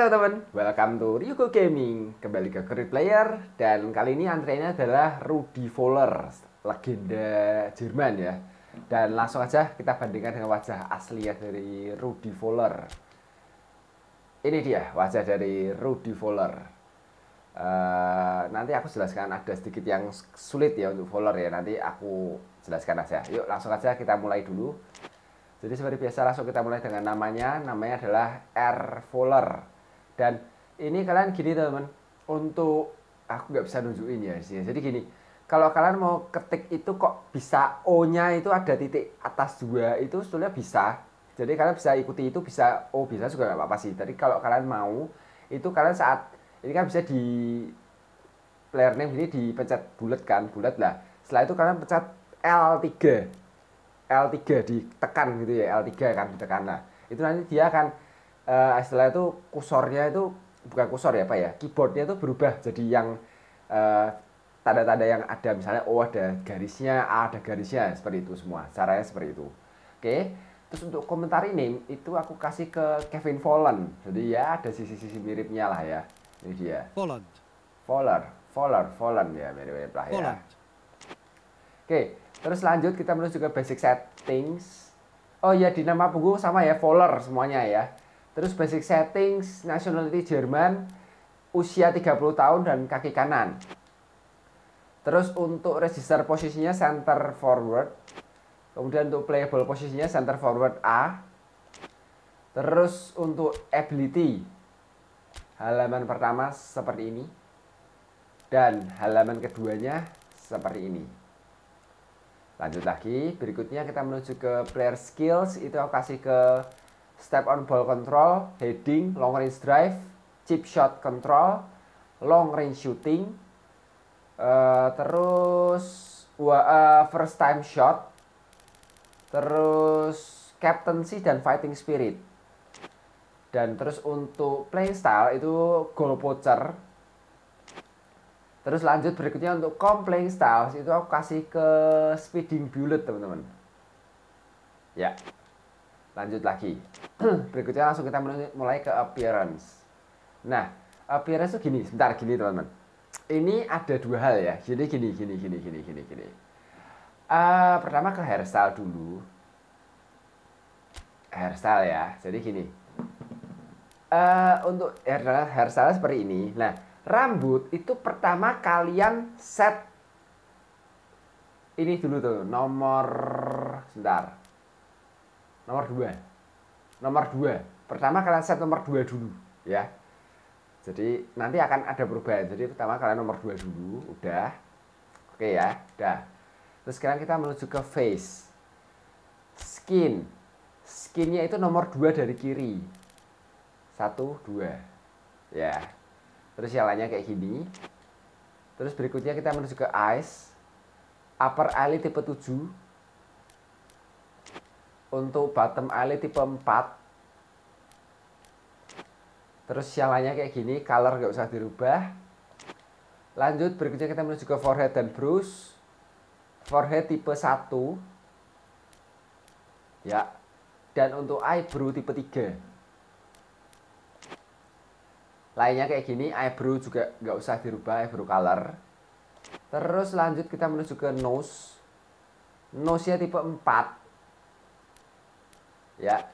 teman-teman, welcome to Ryuko Gaming Kembali ke Great Player Dan kali ini antreannya adalah Rudy Voller Legenda Jerman ya Dan langsung aja kita bandingkan dengan wajah asli ya dari Rudy Voller Ini dia wajah dari Rudy Voller uh, Nanti aku jelaskan ada sedikit yang sulit ya untuk Voller ya Nanti aku jelaskan aja Yuk langsung aja kita mulai dulu jadi seperti biasa langsung kita mulai dengan namanya. Namanya adalah Air Fuller dan ini kalian gini teman teman untuk aku nggak bisa nunjukin ya sih jadi gini kalau kalian mau ketik itu kok bisa o nya itu ada titik atas dua itu sebetulnya bisa jadi kalian bisa ikuti itu bisa O oh, bisa juga nggak apa-apa sih tapi kalau kalian mau itu kalian saat ini kan bisa di player name ini dipencet bulat kan bulat lah setelah itu kalian pencet L3 L3 ditekan gitu ya L3 kan ditekan lah itu nanti dia akan uh, istilah itu kursornya itu bukan kursor ya pak ya keyboardnya itu berubah jadi yang tanda eh, tanda-tanda yang ada misalnya oh ada garisnya A ada garisnya seperti itu semua caranya seperti itu oke okay? terus untuk komentar ini itu aku kasih ke Kevin Volland jadi ya ada sisi-sisi miripnya lah ya ini dia Volland Voller Voller Volland ya mirip-mirip ya oke okay, terus lanjut kita menuju ke basic settings oh ya di nama punggung sama ya Voller semuanya ya Terus basic settings, nationality Jerman, usia 30 tahun dan kaki kanan. Terus untuk register posisinya center forward. Kemudian untuk playable posisinya center forward A. Terus untuk ability. Halaman pertama seperti ini. Dan halaman keduanya seperti ini. Lanjut lagi, berikutnya kita menuju ke player skills itu aku kasih ke step on ball control, heading, long range drive, chip shot control, long range shooting, uh, terus uh, first time shot, terus captaincy dan fighting spirit. Dan terus untuk playing style itu goal poacher. Terus lanjut berikutnya untuk com style styles itu aku kasih ke speeding bullet teman-teman. Ya lanjut lagi. Berikutnya langsung kita mulai ke appearance. Nah, appearance tuh gini, sebentar gini teman-teman. Ini ada dua hal ya. Jadi gini, gini, gini, gini, gini, gini. Uh, pertama ke hairstyle dulu. Hairstyle ya. Jadi gini. Uh, untuk hairstyle, hairstyle seperti ini. Nah, rambut itu pertama kalian set ini dulu tuh nomor sebentar nomor dua nomor dua pertama kalian set nomor dua dulu ya jadi nanti akan ada perubahan jadi pertama kalian nomor dua dulu udah oke ya udah terus sekarang kita menuju ke face skin skinnya itu nomor dua dari kiri satu dua ya terus jalannya kayak gini terus berikutnya kita menuju ke eyes upper eyelid tipe 7 untuk bottom alley tipe 4 terus lainnya kayak gini color nggak usah dirubah lanjut berikutnya kita menuju ke forehead dan brush forehead tipe 1 ya dan untuk eyebrow tipe 3 lainnya kayak gini eyebrow juga nggak usah dirubah eyebrow color terus lanjut kita menuju ke nose nose nya tipe 4 ya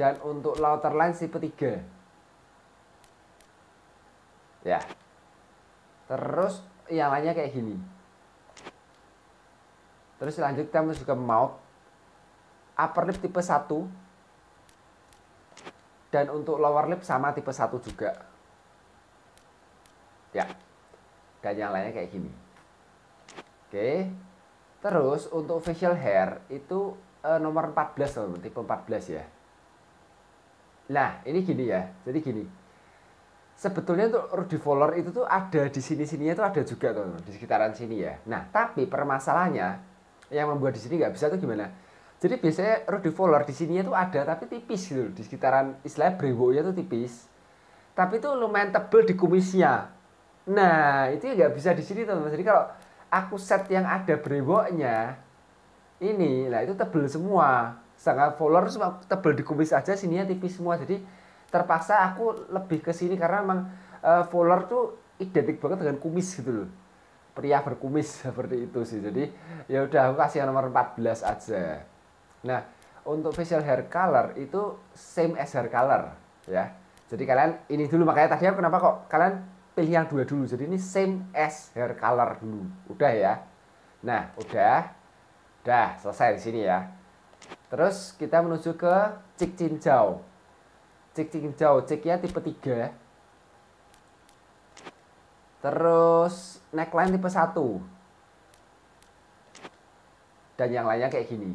dan untuk louter line tipe 3 ya terus yang lainnya kayak gini terus lanjut kita masuk ke mouth upper lip tipe 1 dan untuk lower lip sama tipe 1 juga ya dan yang lainnya kayak gini oke terus untuk facial hair itu uh, nomor 14 loh, tipe 14 ya. Nah, ini gini ya. Jadi gini. Sebetulnya untuk Fowler itu tuh ada di sini-sininya tuh ada juga tuh di sekitaran sini ya. Nah, tapi permasalahannya yang membuat di sini nggak bisa tuh gimana? Jadi biasanya Fowler di sininya tuh ada tapi tipis gitu di sekitaran istilah brewonya tuh tipis. Tapi itu lumayan tebel di kumisnya. Nah, itu nggak bisa di sini teman-teman. Jadi kalau aku set yang ada brewoknya, ini lah itu tebel semua Sangat follower cuma tebel di kumis aja sininya tipis semua jadi terpaksa aku lebih ke sini karena emang uh, eh, follower tuh identik banget dengan kumis gitu loh pria berkumis seperti itu sih jadi ya udah aku kasih yang nomor 14 aja nah untuk facial hair color itu same as hair color ya jadi kalian ini dulu makanya tadi aku kenapa kok kalian pilih yang dua dulu jadi ini same as hair color dulu udah ya nah udah Dah, selesai di sini ya. Terus kita menuju ke cik cincau. Cik cincau, ciknya tipe 3. Terus neckline tipe 1. Dan yang lainnya kayak gini.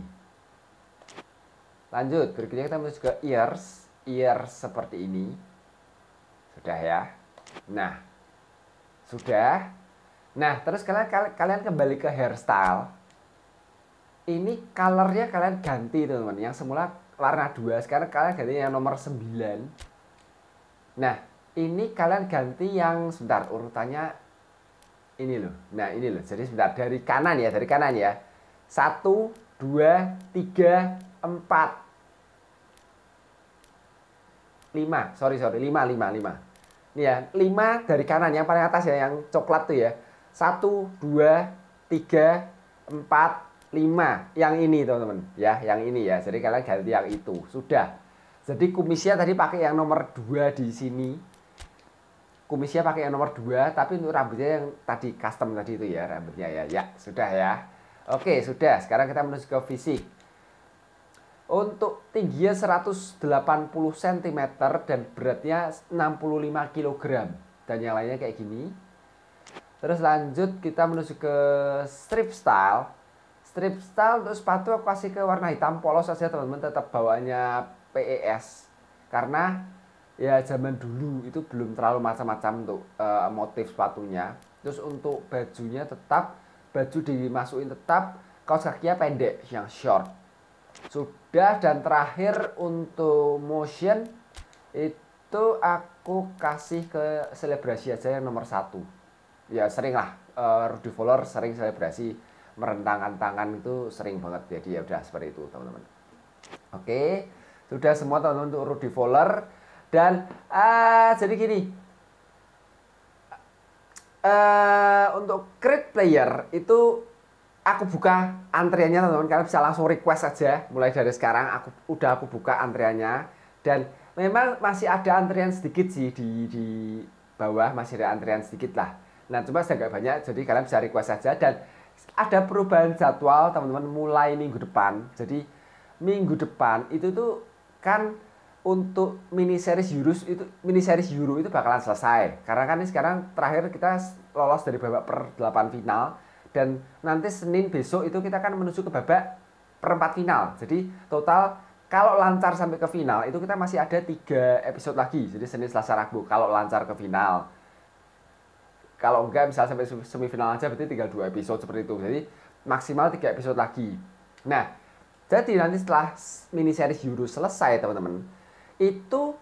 Lanjut, berikutnya kita menuju ke ears. Ears seperti ini. Sudah ya. Nah, sudah. Nah, terus kalian kalian kembali ke hairstyle ini colornya kalian ganti teman-teman yang semula warna dua sekarang kalian ganti yang nomor 9 nah ini kalian ganti yang sebentar urutannya ini loh nah ini loh jadi sebentar dari kanan ya dari kanan ya satu dua tiga empat lima sorry sorry lima lima lima ini ya lima dari kanan yang paling atas ya yang coklat tuh ya satu dua tiga empat 5 yang ini teman-teman ya yang ini ya jadi kalian ganti yang itu sudah jadi kumisnya tadi pakai yang nomor 2 di sini kumisnya pakai yang nomor 2 tapi untuk rambutnya yang tadi custom tadi itu ya rambutnya ya ya sudah ya oke sudah sekarang kita menuju ke fisik untuk tingginya 180 cm dan beratnya 65 kg dan yang lainnya kayak gini terus lanjut kita menuju ke strip style strip style untuk sepatu aku kasih ke warna hitam polos aja teman-teman tetap bawanya PES karena ya zaman dulu itu belum terlalu macam-macam untuk uh, motif sepatunya terus untuk bajunya tetap baju dimasukin tetap kaos kakinya pendek yang short sudah dan terakhir untuk motion itu aku kasih ke selebrasi aja yang nomor satu ya sering lah uh, Rudy Fowler sering selebrasi merentangkan tangan itu sering banget jadi ya udah seperti itu teman-teman oke sudah semua teman-teman untuk Rudy Fowler dan uh, jadi gini uh, untuk create player itu aku buka antriannya teman-teman kalian bisa langsung request aja mulai dari sekarang aku udah aku buka antriannya dan memang masih ada antrian sedikit sih di di bawah masih ada antrian sedikit lah nah cuma saya banyak jadi kalian bisa request aja dan ada perubahan jadwal teman-teman mulai minggu depan. Jadi minggu depan itu tuh kan untuk mini series jurus itu mini series Euro itu bakalan selesai. Karena kan ini sekarang terakhir kita lolos dari babak per 8 final dan nanti Senin besok itu kita akan menuju ke babak perempat final. Jadi total kalau lancar sampai ke final itu kita masih ada tiga episode lagi. Jadi Senin, Selasa, Rabu kalau lancar ke final kalau enggak misalnya sampai semifinal aja berarti tinggal dua episode seperti itu jadi maksimal tiga episode lagi nah jadi nanti setelah mini series Euro selesai teman-teman itu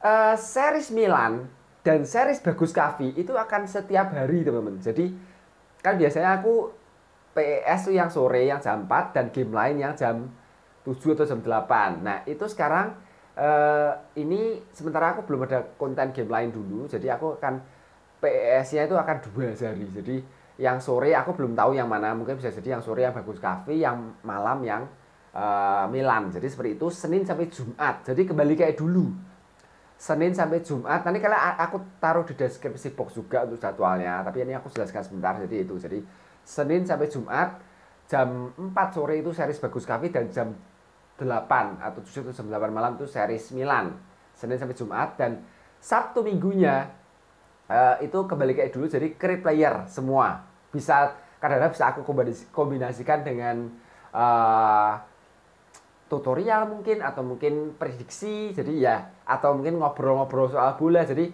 uh, series Milan dan series Bagus Kavi itu akan setiap hari teman-teman jadi kan biasanya aku PS tuh yang sore yang jam 4 dan game lain yang jam 7 atau jam 8 nah itu sekarang uh, ini sementara aku belum ada konten game lain dulu jadi aku akan PES-nya itu akan dua hari. Jadi yang sore aku belum tahu yang mana. Mungkin bisa jadi yang sore yang bagus kafe, yang malam yang uh, Milan. Jadi seperti itu Senin sampai Jumat. Jadi kembali kayak dulu. Senin sampai Jumat. Nanti kalau aku taruh di deskripsi box juga untuk jadwalnya. Tapi ini aku jelaskan sebentar. Jadi itu. Jadi Senin sampai Jumat jam 4 sore itu series Bagus Kafe dan jam 8 atau 7 atau jam 8 malam itu series Milan. Senin sampai Jumat dan Sabtu minggunya Eh, itu kembali kayak dulu jadi create player semua bisa kadang-kadang bisa aku kombinasikan dengan uh, tutorial mungkin atau mungkin prediksi jadi ya atau mungkin ngobrol-ngobrol soal bola jadi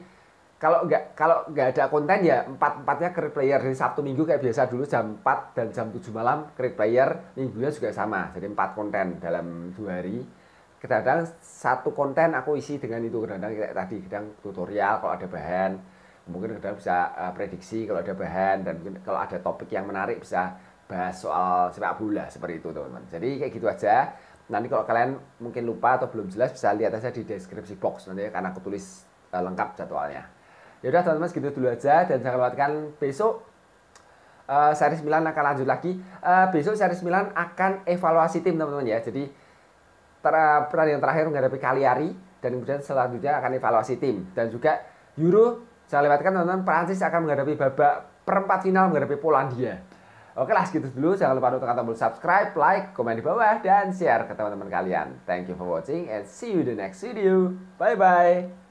kalau nggak kalau nggak ada konten ya empat empatnya create player dari Sabtu Minggu kayak biasa dulu jam 4 dan jam 7 malam create player minggunya juga sama jadi empat konten dalam dua hari kadang kadang satu konten aku isi dengan itu kadang kayak tadi kadang tutorial kalau ada bahan mungkin kita bisa uh, prediksi kalau ada bahan dan mungkin kalau ada topik yang menarik bisa bahas soal sepak bola seperti itu teman-teman. Jadi kayak gitu aja. Nanti kalau kalian mungkin lupa atau belum jelas bisa lihat aja di deskripsi box nanti ya, karena aku tulis uh, lengkap jadwalnya. yaudah teman-teman segitu dulu aja dan saya lewatkan besok uh, seri Milan akan lanjut lagi. Uh, besok seri Milan akan evaluasi tim teman-teman ya. Jadi ter yang terakhir menghadapi kaliari dan kemudian selanjutnya akan evaluasi tim dan juga Euro saya lewatkan teman-teman, Prancis akan menghadapi babak perempat final menghadapi Polandia. Oke lah segitu dulu, jangan lupa untuk tekan tombol subscribe, like, komen di bawah, dan share ke teman-teman kalian. Thank you for watching and see you in the next video. Bye-bye.